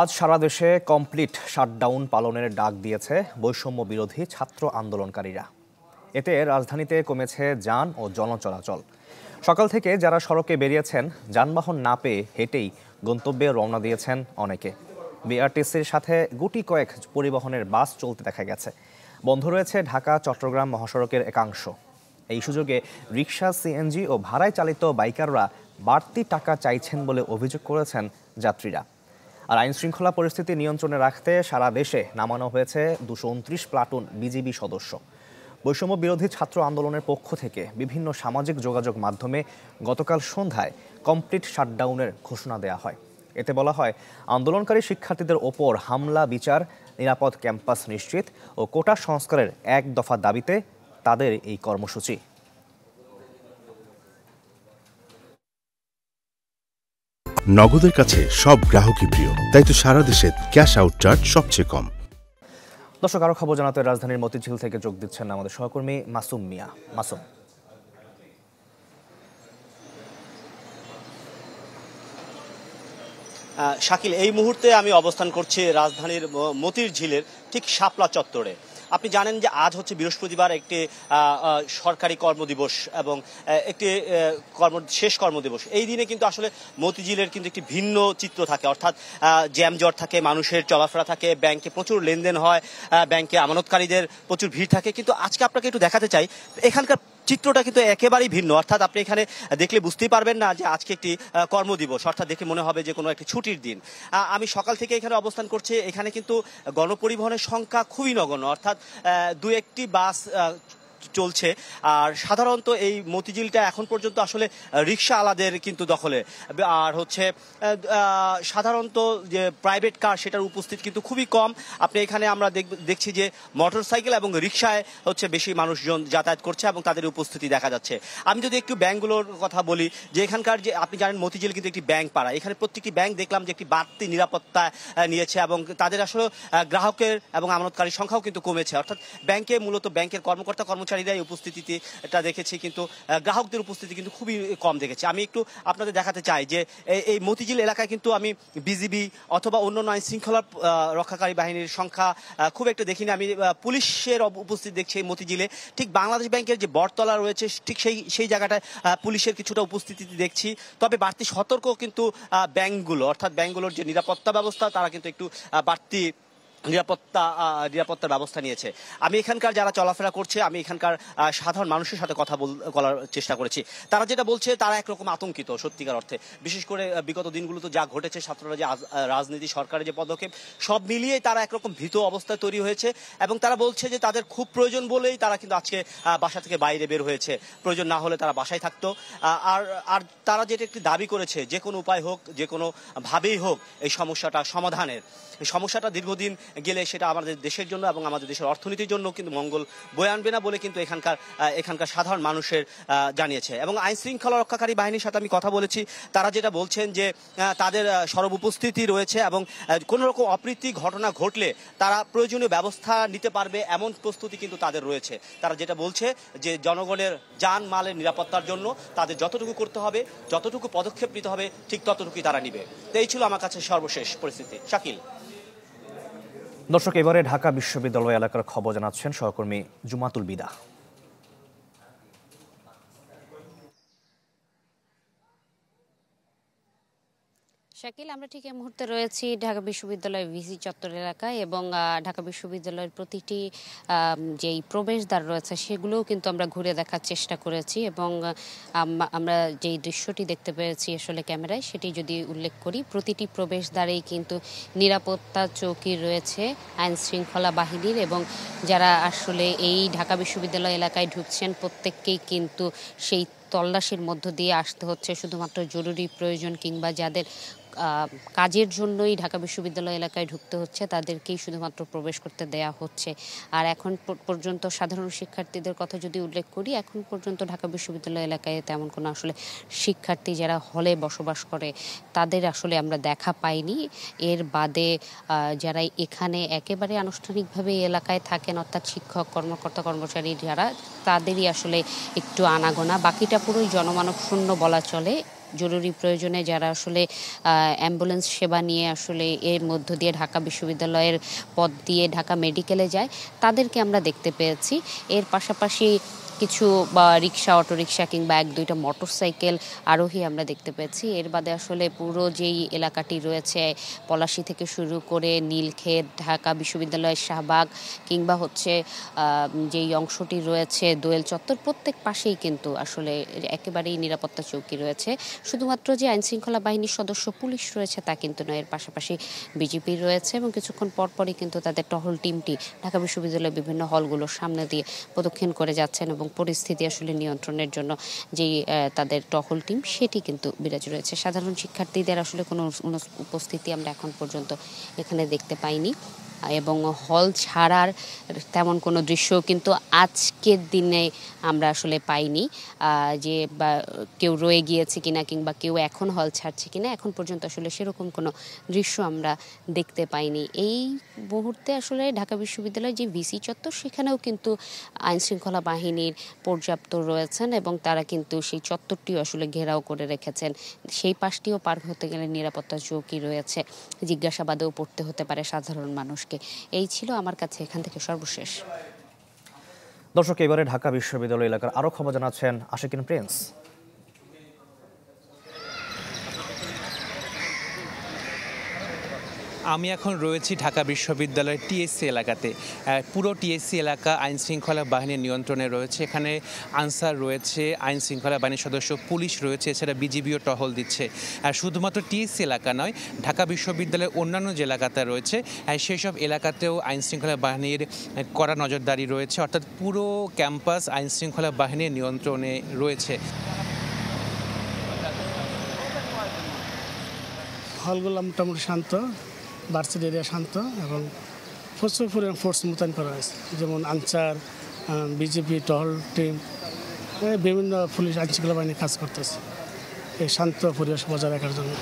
আজ সারা দেশে complete shutdown পালনের ডাক দিয়েছে বৈষম্য বিরোধী ছাত্র আন্দোলনকারীরা এতে রাজধানীতে কমেছে যান ও জনচলাচল সকাল থেকে যারা সড়কে বেরিয়েছেন যানবাহন না পেয়ে হেঁটেই গন্তব্যে রওনা দিয়েছেন অনেকে বিআরটিসির সাথে গুটি কয়েক পরিবহনের বাস চলতে দেখা গেছে বন্ধ রয়েছে ঢাকা চট্টগ্রাম মহাসড়কের একাংশ এই সুযোগে রিক্সা সিএনজি ও ভাড়ায় চালিত বাইকাররা বাড়তি টাকা চাইছেন বলে অভিযোগ করেছেন যাত্রীরা আর আইন শৃঙ্খলা পরিস্থিতি নিয়ন্ত্রণে রাখতে সারা দেশে নামানো হয়েছে দুশো উনত্রিশ প্লাটুন বিজিবি সদস্য বৈষম্য বিরোধী ছাত্র আন্দোলনের পক্ষ থেকে বিভিন্ন সামাজিক যোগাযোগ মাধ্যমে গতকাল সন্ধ্যায় কমপ্লিট শাটডাউনের ঘোষণা দেয়া হয় এতে বলা হয় আন্দোলনকারী শিক্ষার্থীদের ওপর হামলা বিচার নিরাপদ ক্যাম্পাস নিশ্চিত ও কোটা সংস্কারের এক দফা দাবিতে তাদের এই কর্মসূচি নগদের কাছে সব গ্রাহকই প্রিয় তাই তো সারা দেশে ক্যাশ আউট চার্জ সবচেয়ে কম দর্শক আরও খবর জানাতে রাজধানীর মতিঝিল থেকে যোগ দিচ্ছেন আমাদের সহকর্মী মাসুম মিয়া মাসুম শাকিল এই মুহূর্তে আমি অবস্থান করছি রাজধানীর মতির ঝিলের ঠিক শাপলা চত্বরে আপনি জানেন যে আজ হচ্ছে বৃহস্পতিবার একটি সরকারি কর্মদিবস এবং একটি কর্ম শেষ কর্মদিবস এই দিনে কিন্তু আসলে মতিঝিলের কিন্তু একটি ভিন্ন চিত্র থাকে অর্থাৎ জ্যামজট থাকে মানুষের চলাফেরা থাকে ব্যাংকে প্রচুর লেনদেন হয় ব্যাংকে আমানতকারীদের প্রচুর ভিড় থাকে কিন্তু আজকে আপনাকে একটু দেখাতে চাই এখানকার চিত্রটা কিন্তু একেবারেই ভিন্ন অর্থাৎ আপনি এখানে দেখলে বুঝতেই পারবেন না যে আজকে একটি কর্মদিবস অর্থাৎ দেখে মনে হবে যে কোনো একটি ছুটির দিন আমি সকাল থেকে এখানে অবস্থান করছি এখানে কিন্তু গণপরিবহনের সংখ্যা খুবই নগণ্য অর্থাৎ দু একটি বাস চলছে আর সাধারণত এই মতিঝিলটা এখন পর্যন্ত আসলে রিক্সা আলাদের কিন্তু দখলে আর হচ্ছে সাধারণত যে প্রাইভেট কার সেটার উপস্থিত কিন্তু খুবই কম আপনি এখানে আমরা দেখছি যে মোটর সাইকেল এবং রিক্সায় হচ্ছে বেশি মানুষজন যাতায়াত করছে এবং তাদের উপস্থিতি দেখা যাচ্ছে আমি যদি একটু ব্যাঙ্কগুলোর কথা বলি যে এখানকার যে আপনি জানেন মতিঝিল কিন্তু একটি ব্যাংক পাড়া এখানে প্রত্যেকটি ব্যাংক দেখলাম যে একটি বাড়তি নিরাপত্তা নিয়েছে এবং তাদের আসলে গ্রাহকের এবং আমানতকারীর সংখ্যাও কিন্তু কমেছে অর্থাৎ ব্যাংকে মূলত ব্যাংকের কর্মকর্তা কর্মচারী ব্যবসায়ীরাই উপস্থিতিতে এটা দেখেছি কিন্তু গ্রাহকদের উপস্থিতি কিন্তু খুবই কম দেখেছি আমি একটু আপনাদের দেখাতে চাই যে এই মতিঝিল এলাকায় কিন্তু আমি বিজিবি অথবা অন্য নয় শৃঙ্খলা রক্ষাকারী বাহিনীর সংখ্যা খুব একটা দেখিনি আমি পুলিশের উপস্থিতি দেখছি এই মতিঝিলে ঠিক বাংলাদেশ ব্যাংকের যে বটতলা রয়েছে ঠিক সেই সেই জায়গাটায় পুলিশের কিছুটা উপস্থিতি দেখছি তবে বাড়তি সতর্ক কিন্তু ব্যাংকগুলো অর্থাৎ ব্যাংকগুলোর যে নিরাপত্তা ব্যবস্থা তারা কিন্তু একটু বাড়তি নিরাপত্তা নিরাপত্তার ব্যবস্থা নিয়েছে আমি এখানকার যারা চলাফেরা করছে আমি এখানকার সাধারণ মানুষের সাথে কথা বলার চেষ্টা করেছি তারা যেটা বলছে তারা একরকম আতঙ্কিত সত্যিকার অর্থে বিশেষ করে বিগত দিনগুলোতে যা ঘটেছে ছাত্ররা যে রাজনীতি সরকারের যে পদক্ষেপ সব মিলিয়ে তারা একরকম ভীত অবস্থায় তৈরি হয়েছে এবং তারা বলছে যে তাদের খুব প্রয়োজন বলেই তারা কিন্তু আজকে বাসা থেকে বাইরে বের হয়েছে প্রয়োজন না হলে তারা বাসায় থাকতো আর আর তারা যেটা একটি দাবি করেছে যে কোনো উপায় হোক যে কোনো ভাবেই হোক এই সমস্যাটা সমাধানের এই সমস্যাটা দীর্ঘদিন গেলে সেটা আমাদের দেশের জন্য এবং আমাদের দেশের অর্থনীতির জন্য কিন্তু মঙ্গল বয়ে আনবে না বলে কিন্তু এখানকার এখানকার সাধারণ মানুষের জানিয়েছে এবং আইন শৃঙ্খলা রক্ষাকারী বাহিনীর সাথে আমি কথা বলেছি তারা যেটা বলছেন যে তাদের সরব উপস্থিতি রয়েছে এবং কোনো রকম অপ্রীতি ঘটনা ঘটলে তারা প্রয়োজনীয় ব্যবস্থা নিতে পারবে এমন প্রস্তুতি কিন্তু তাদের রয়েছে তারা যেটা বলছে যে জনগণের যান মালের নিরাপত্তার জন্য তাদের যতটুকু করতে হবে যতটুকু পদক্ষেপ নিতে হবে ঠিক ততটুকুই তারা নিবে তো এই ছিল আমার কাছে সর্বশেষ পরিস্থিতি শাকিল দর্শক এবারে ঢাকা বিশ্ববিদ্যালয় এলাকার খবর জানাচ্ছেন সহকর্মী জুমাতুল বিদা শাকিল আমরা ঠিক এই মুহূর্তে রয়েছি ঢাকা বিশ্ববিদ্যালয়ের ভিসি চত্বর এলাকায় এবং ঢাকা বিশ্ববিদ্যালয়ের প্রতিটি যেই প্রবেশদ্বার রয়েছে সেগুলোও কিন্তু আমরা ঘুরে দেখার চেষ্টা করেছি এবং আমরা যেই দৃশ্যটি দেখতে পেয়েছি আসলে ক্যামেরায় সেটি যদি উল্লেখ করি প্রতিটি প্রবেশদ্বারেই কিন্তু নিরাপত্তা চৌকি রয়েছে আইন শৃঙ্খলা বাহিনীর এবং যারা আসলে এই ঢাকা বিশ্ববিদ্যালয় এলাকায় ঢুকছেন প্রত্যেককেই কিন্তু সেই তল্লাশির মধ্য দিয়ে আসতে হচ্ছে শুধুমাত্র জরুরি প্রয়োজন কিংবা যাদের কাজের জন্যই ঢাকা বিশ্ববিদ্যালয় এলাকায় ঢুকতে হচ্ছে তাদেরকেই শুধুমাত্র প্রবেশ করতে দেয়া হচ্ছে আর এখন পর্যন্ত সাধারণ শিক্ষার্থীদের কথা যদি উল্লেখ করি এখন পর্যন্ত ঢাকা বিশ্ববিদ্যালয় এলাকায় তেমন কোনো আসলে শিক্ষার্থী যারা হলে বসবাস করে তাদের আসলে আমরা দেখা পাইনি এর বাদে যারা এখানে একেবারে আনুষ্ঠানিকভাবে এলাকায় থাকেন অর্থাৎ শিক্ষক কর্মকর্তা কর্মচারী যারা তাদেরই আসলে একটু আনাগোনা বাকিটা পুরোই জনমানব শূন্য বলা চলে জরুরি প্রয়োজনে যারা আসলে অ্যাম্বুলেন্স সেবা নিয়ে আসলে এর মধ্য দিয়ে ঢাকা বিশ্ববিদ্যালয়ের পথ দিয়ে ঢাকা মেডিকেলে যায় তাদেরকে আমরা দেখতে পেয়েছি এর পাশাপাশি কিছু রিক্সা অটোরিক্সা কিংবা এক দুইটা মোটরসাইকেল আরোহী আমরা দেখতে পেয়েছি এর বাদে আসলে পুরো যেই এলাকাটি রয়েছে পলাশি থেকে শুরু করে নীলক্ষেত ঢাকা বিশ্ববিদ্যালয়ের শাহবাগ কিংবা হচ্ছে যেই অংশটি রয়েছে দোয়েল চত্বর প্রত্যেক পাশেই কিন্তু আসলে একেবারেই নিরাপত্তা চৌকি রয়েছে শুধুমাত্র যে আইন শৃঙ্খলা বাহিনীর সদস্য পুলিশ রয়েছে তা কিন্তু নয় এর পাশাপাশি বিজেপি রয়েছে এবং কিছুক্ষণ পরপরই কিন্তু তাদের টহল টিমটি ঢাকা বিশ্ববিদ্যালয়ের বিভিন্ন হলগুলোর সামনে দিয়ে প্রদক্ষিণ করে যাচ্ছেন এবং এবং পরিস্থিতি আসলে নিয়ন্ত্রণের জন্য যেই তাদের টহল টিম সেটি কিন্তু বিরাজ রয়েছে সাধারণ শিক্ষার্থীদের আসলে কোনো উপস্থিতি আমরা এখন পর্যন্ত এখানে দেখতে পাইনি এবং হল ছাড়ার তেমন কোনো দৃশ্য কিন্তু আজকের দিনে আমরা আসলে পাইনি যে বা কেউ রয়ে গিয়েছে কিনা কিংবা কেউ এখন হল ছাড়ছে কিনা এখন পর্যন্ত আসলে সেরকম কোনো দৃশ্য আমরা দেখতে পাইনি এই মুহূর্তে আসলে ঢাকা বিশ্ববিদ্যালয়ের যে ভিসি চত্বর সেখানেও কিন্তু আইনশৃঙ্খলা বাহিনীর পর্যাপ্ত রয়েছেন এবং তারা কিন্তু সেই চত্বরটিও আসলে ঘেরাও করে রেখেছেন সেই পাশটিও পার হতে গেলে নিরাপত্তা চৌকি রয়েছে জিজ্ঞাসাবাদেও পড়তে হতে পারে সাধারণ মানুষ মানুষকে এই ছিল আমার কাছে এখান থেকে সর্বশেষ দর্শক এবারে ঢাকা বিশ্ববিদ্যালয় এলাকার আরও খবর জানাচ্ছেন আশিকিন প্রিন্স আমি এখন রয়েছি ঢাকা বিশ্ববিদ্যালয়ের টিএসসি এলাকাতে পুরো টিএসসি এলাকা আইন শৃঙ্খলা বাহিনীর নিয়ন্ত্রণে রয়েছে এখানে আনসার রয়েছে আইন শৃঙ্খলা বাহিনীর সদস্য পুলিশ রয়েছে এছাড়া বিজিবিও টহল দিচ্ছে আর শুধুমাত্র টিএসসি এলাকা নয় ঢাকা বিশ্ববিদ্যালয়ের অন্যান্য যে এলাকাতে রয়েছে সেই সব এলাকাতেও আইন শৃঙ্খলা বাহিনীর কড়া নজরদারি রয়েছে অর্থাৎ পুরো ক্যাম্পাস আইন শৃঙ্খলা বাহিনীর নিয়ন্ত্রণে রয়েছে হলগুলো মোটামুটি শান্ত বার্সিল এরিয়া শান্ত এবং প্রচুর পরিমাণ ফোর্স মোতায়েন করা হয়েছে যেমন আনসার বিজেপি টহল টিম বিভিন্ন পুলিশ আইনশৃঙ্খলা বাহিনী কাজ করতেছে এই শান্ত পরিবেশ বজায় রাখার জন্য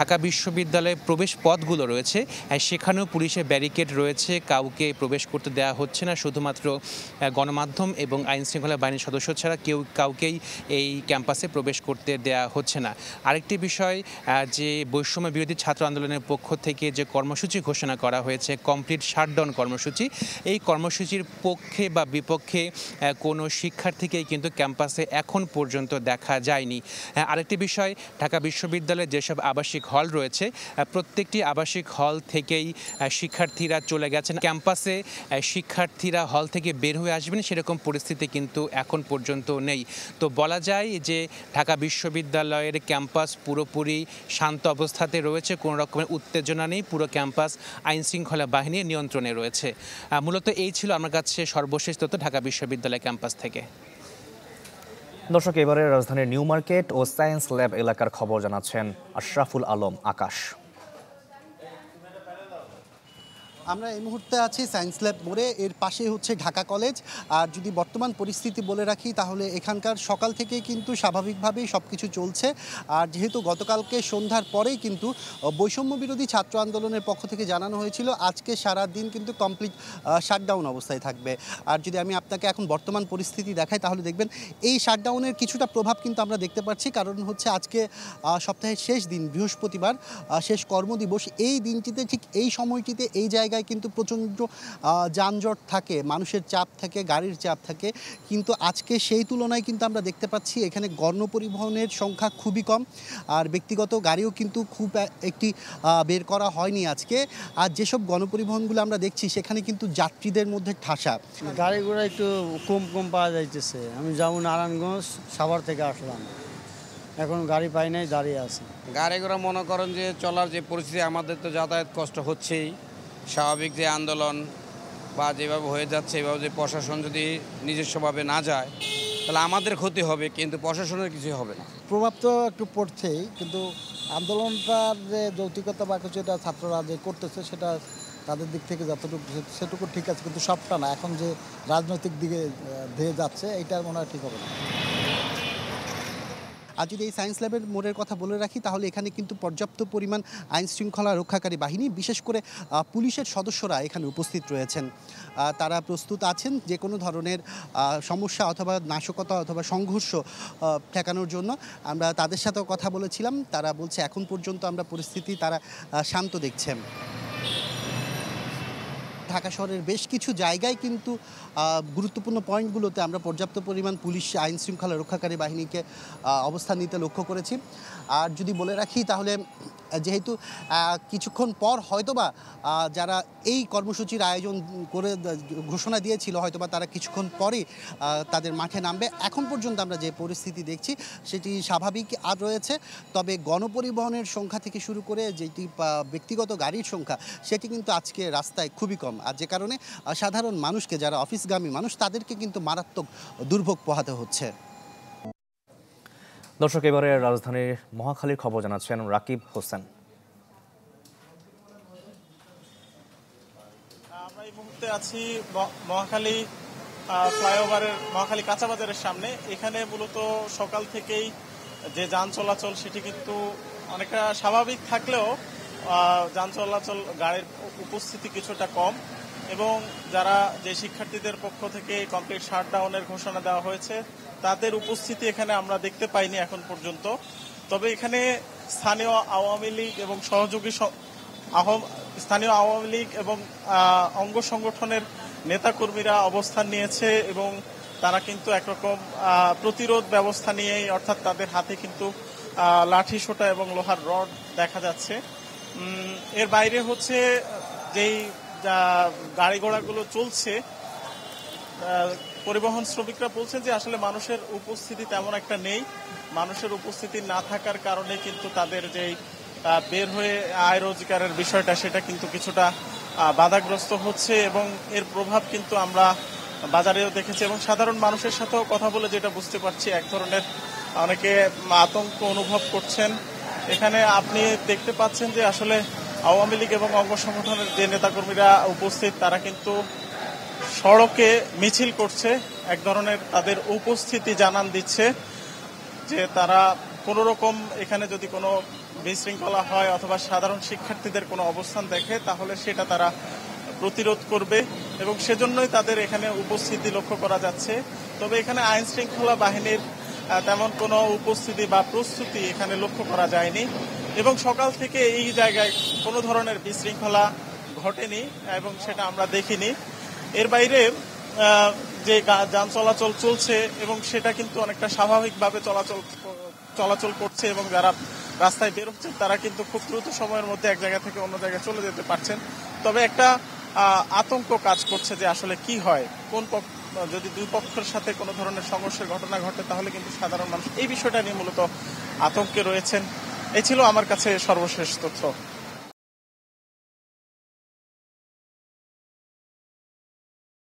ঢাকা বিশ্ববিদ্যালয়ে প্রবেশ পথগুলো রয়েছে সেখানেও পুলিশের ব্যারিকেড রয়েছে কাউকে প্রবেশ করতে দেওয়া হচ্ছে না শুধুমাত্র গণমাধ্যম এবং আইন শৃঙ্খলা বাহিনীর সদস্য ছাড়া কেউ কাউকেই এই ক্যাম্পাসে প্রবেশ করতে দেয়া হচ্ছে না আরেকটি বিষয় যে বৈষম্য বিরোধী ছাত্র আন্দোলনের পক্ষ থেকে যে কর্মসূচি ঘোষণা করা হয়েছে কমপ্লিট শাটডাউন কর্মসূচি এই কর্মসূচির পক্ষে বা বিপক্ষে কোনো শিক্ষার্থীকেই কিন্তু ক্যাম্পাসে এখন পর্যন্ত দেখা যায়নি আরেকটি বিষয় ঢাকা বিশ্ববিদ্যালয়ের যেসব আবাসিক হল রয়েছে প্রত্যেকটি আবাসিক হল থেকেই শিক্ষার্থীরা চলে গেছেন ক্যাম্পাসে শিক্ষার্থীরা হল থেকে বের হয়ে আসবেন সেরকম পরিস্থিতি কিন্তু এখন পর্যন্ত নেই তো বলা যায় যে ঢাকা বিশ্ববিদ্যালয়ের ক্যাম্পাস পুরোপুরি শান্ত অবস্থাতে রয়েছে কোনো রকমের উত্তেজনা নেই পুরো ক্যাম্পাস আইনশৃঙ্খলা বাহিনীর নিয়ন্ত্রণে রয়েছে মূলত এই ছিল আমার কাছে সর্বশেষ তথ্য ঢাকা বিশ্ববিদ্যালয় ক্যাম্পাস থেকে দর্শক এবারে রাজধানীর নিউ মার্কেট ও সায়েন্স ল্যাব এলাকার খবর জানাচ্ছেন আশরাফুল আলম আকাশ আমরা এই মুহূর্তে আছি সায়েন্স ল্যাব মোড়ে এর পাশে হচ্ছে ঢাকা কলেজ আর যদি বর্তমান পরিস্থিতি বলে রাখি তাহলে এখানকার সকাল থেকে কিন্তু স্বাভাবিকভাবেই সব কিছু চলছে আর যেহেতু গতকালকে সন্ধ্যার পরেই কিন্তু বৈষম্য বিরোধী ছাত্র আন্দোলনের পক্ষ থেকে জানানো হয়েছিল আজকে সারা দিন কিন্তু কমপ্লিট শাটডাউন অবস্থায় থাকবে আর যদি আমি আপনাকে এখন বর্তমান পরিস্থিতি দেখাই তাহলে দেখবেন এই শাটডাউনের কিছুটা প্রভাব কিন্তু আমরা দেখতে পাচ্ছি কারণ হচ্ছে আজকে সপ্তাহের শেষ দিন বৃহস্পতিবার শেষ কর্মদিবস এই দিনটিতে ঠিক এই সময়টিতে এই জায়গায় রাস্তায় কিন্তু প্রচণ্ড যানজট থাকে মানুষের চাপ থাকে গাড়ির চাপ থাকে কিন্তু আজকে সেই তুলনায় কিন্তু আমরা দেখতে পাচ্ছি এখানে গণ পরিবহনের সংখ্যা খুবই কম আর ব্যক্তিগত গাড়িও কিন্তু খুব একটি বের করা হয়নি আজকে আর যেসব গণপরিবহনগুলো আমরা দেখছি সেখানে কিন্তু যাত্রীদের মধ্যে ঠাসা গাড়িগুলো একটু কম কম পাওয়া যাইতেছে আমি যাবো নারায়ণগঞ্জ সাভার থেকে আসলাম এখন গাড়ি পাই নাই দাঁড়িয়ে আছে গাড়ি ঘোড়া মনে করেন যে চলার যে পরিস্থিতি আমাদের তো যাতায়াত কষ্ট হচ্ছেই স্বাভাবিক যে আন্দোলন বা যেভাবে হয়ে যাচ্ছে এভাবে যে প্রশাসন যদি নিজস্বভাবে না যায় তাহলে আমাদের ক্ষতি হবে কিন্তু প্রশাসনের কিছু হবে না প্রভাব তো একটু পড়ছেই কিন্তু আন্দোলনটার যে যৌতিকতা বা কিছু এটা ছাত্ররা যে করতেছে সেটা তাদের দিক থেকে যতটুকু সেটুকু ঠিক আছে কিন্তু সবটা না এখন যে রাজনৈতিক দিকে ধেয়ে যাচ্ছে এটা মনে হয় ঠিক হবে না আর যদি এই সায়েন্স ল্যাবের মোড়ের কথা বলে রাখি তাহলে এখানে কিন্তু পর্যাপ্ত পরিমাণ আইন শৃঙ্খলা রক্ষাকারী বাহিনী বিশেষ করে পুলিশের সদস্যরা এখানে উপস্থিত রয়েছেন তারা প্রস্তুত আছেন যে কোনো ধরনের সমস্যা অথবা নাশকতা অথবা সংঘর্ষ ঠেকানোর জন্য আমরা তাদের সাথেও কথা বলেছিলাম তারা বলছে এখন পর্যন্ত আমরা পরিস্থিতি তারা শান্ত দেখছেন ঢাকা শহরের বেশ কিছু জায়গায় কিন্তু গুরুত্বপূর্ণ পয়েন্টগুলোতে আমরা পর্যাপ্ত পরিমাণ পুলিশ আইন শৃঙ্খলা রক্ষাকারী বাহিনীকে অবস্থান নিতে লক্ষ্য করেছি আর যদি বলে রাখি তাহলে যেহেতু কিছুক্ষণ পর হয়তোবা যারা এই কর্মসূচির আয়োজন করে ঘোষণা দিয়েছিল হয়তোবা তারা কিছুক্ষণ পরে তাদের মাঠে নামবে এখন পর্যন্ত আমরা যে পরিস্থিতি দেখছি সেটি স্বাভাবিক আর রয়েছে তবে গণপরিবহনের সংখ্যা থেকে শুরু করে যেটি ব্যক্তিগত গাড়ির সংখ্যা সেটি কিন্তু আজকে রাস্তায় খুবই কম আর যে কারণে সাধারণ মানুষকে যারা অফিসগামী মানুষ তাদেরকে কিন্তু মারাত্মক দুর্ভোগ পোহাতে হচ্ছে দর্শক এবারে রাজধানীর মহাখালীর খবর জানাচ্ছেন রাকিব হোসেন আমরা এই মুহূর্তে আছি মহাখালী ফ্লাইওভারের মহাখালী কাঁচাবাজারের সামনে এখানে মূলত সকাল থেকেই যে যান চলাচল সেটি কিন্তু অনেকটা স্বাভাবিক থাকলেও যান চলাচল গাড়ির উপস্থিতি কিছুটা কম এবং যারা যে শিক্ষার্থীদের পক্ষ থেকে কমপ্লিট শাটডাউনের ঘোষণা দেওয়া হয়েছে তাদের উপস্থিতি এখানে আমরা দেখতে পাইনি এখন পর্যন্ত তবে এখানে স্থানীয় আওয়ামী লীগ এবং সহযোগী স্থানীয় আওয়ামী লীগ এবং অঙ্গ সংগঠনের নেতাকর্মীরা অবস্থান নিয়েছে এবং তারা কিন্তু একরকম প্রতিরোধ ব্যবস্থা নিয়েই অর্থাৎ তাদের হাতে কিন্তু লাঠি সোটা এবং লোহার রড দেখা যাচ্ছে এর বাইরে হচ্ছে যেই গাড়ি ঘোড়াগুলো চলছে পরিবহন শ্রমিকরা বলছেন যে আসলে মানুষের উপস্থিতি তেমন একটা নেই মানুষের উপস্থিতি না থাকার কারণে কিন্তু তাদের যে বের হয়ে আয় রোজগারের বিষয়টা সেটা কিন্তু কিছুটা বাধাগ্রস্ত হচ্ছে এবং এর প্রভাব কিন্তু আমরা বাজারেও দেখেছি এবং সাধারণ মানুষের সাথেও কথা বলে যেটা বুঝতে পারছি এক ধরনের অনেকে আতঙ্ক অনুভব করছেন এখানে আপনি দেখতে পাচ্ছেন যে আসলে আওয়ামী লীগ এবং অঙ্গ সংগঠনের যে নেতাকর্মীরা উপস্থিত তারা কিন্তু সড়কে মিছিল করছে এক ধরনের তাদের উপস্থিতি জানান দিচ্ছে যে তারা কোনো রকম এখানে যদি কোনো বিশৃঙ্খলা হয় অথবা সাধারণ শিক্ষার্থীদের কোনো অবস্থান দেখে তাহলে সেটা তারা প্রতিরোধ করবে এবং সেজন্যই তাদের এখানে উপস্থিতি লক্ষ্য করা যাচ্ছে তবে এখানে আইন শৃঙ্খলা বাহিনীর তেমন কোনো উপস্থিতি বা প্রস্তুতি এখানে লক্ষ্য করা যায়নি এবং সকাল থেকে এই জায়গায় কোনো ধরনের বিশৃঙ্খলা ঘটেনি এবং সেটা আমরা দেখিনি এর বাইরে যে যান চলাচল চলছে এবং সেটা কিন্তু অনেকটা স্বাভাবিকভাবে চলাচল চলাচল করছে এবং যারা রাস্তায় বের হচ্ছে তারা কিন্তু খুব দ্রুত সময়ের মধ্যে এক জায়গা থেকে অন্য জায়গায় চলে যেতে পারছেন তবে একটা আতঙ্ক কাজ করছে যে আসলে কি হয় কোন যদি দুই পক্ষের সাথে কোনো ধরনের সংঘর্ষের ঘটনা ঘটে তাহলে কিন্তু সাধারণ মানুষ এই বিষয়টা নিয়ে মূলত আতঙ্কে রয়েছেন এই ছিল আমার কাছে সর্বশেষ তথ্য